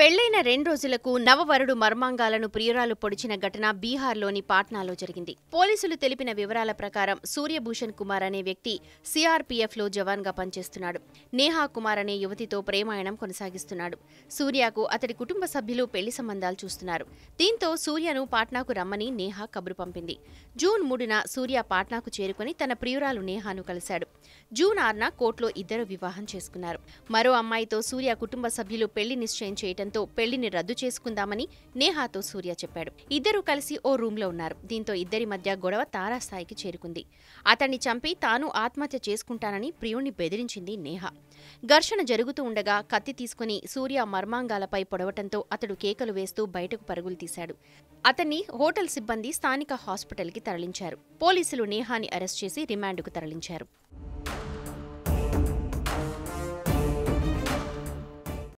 పెళ్లైన రెండు రోజులకు నవవరుడు మర్మాంగాలను ప్రియురాలు పొడిచిన ఘటన బీహార్లోని పాట్నాలో జరిగింది పోలీసులు తెలిపిన వివరాల ప్రకారం సూర్యభూషణ్ కుమార్ అనే వ్యక్తి సిఆర్పీఎఫ్లో జవాన్గా పనిచేస్తున్నాడు నేహా కుమార్ అనే యువతితో ప్రేమాయణం కొనసాగిస్తున్నాడు సూర్యకు అతడి కుటుంబ సభ్యులు పెళ్లి సంబంధాలు చూస్తున్నారు దీంతో సూర్యను పాట్నాకు రమ్మని నేహా కబురు పంపింది జూన్ మూడున సూర్య పాట్నాకు చేరుకుని తన ప్రియురాలు నేహాను కలిశాడు జూన్ ఆరున కోర్టులో ఇద్దరు వివాహం చేసుకున్నారు మరో అమ్మాయితో సూర్య కుటుంబ సభ్యులు పెళ్లి నిశ్చయం రావడంతో పెళ్లిని రద్దు చేసుకుందామని నేహాతో సూర్య చెప్పాడు ఇద్దరూ కలిసి ఓ రూంలో ఉన్నారు దీంతో ఇద్దరి మధ్య గొడవ తారాస్థాయికి చేరుకుంది అతన్ని చంపి తాను ఆత్మహత్య చేసుకుంటానని ప్రియుణ్ణి బెదిరించింది నేహ ఘర్షణ జరుగుతూ ఉండగా కత్తి తీసుకుని సూర్య మర్మాంగాలపై పొడవటంతో అతడు కేకలు వేస్తూ బయటకు పరుగులు తీశాడు అతన్ని హోటల్ సిబ్బంది స్థానిక హాస్పిటల్కి తరలించారు పోలీసులు నేహాని అరెస్ట్ చేసి రిమాండ్కు తరలించారు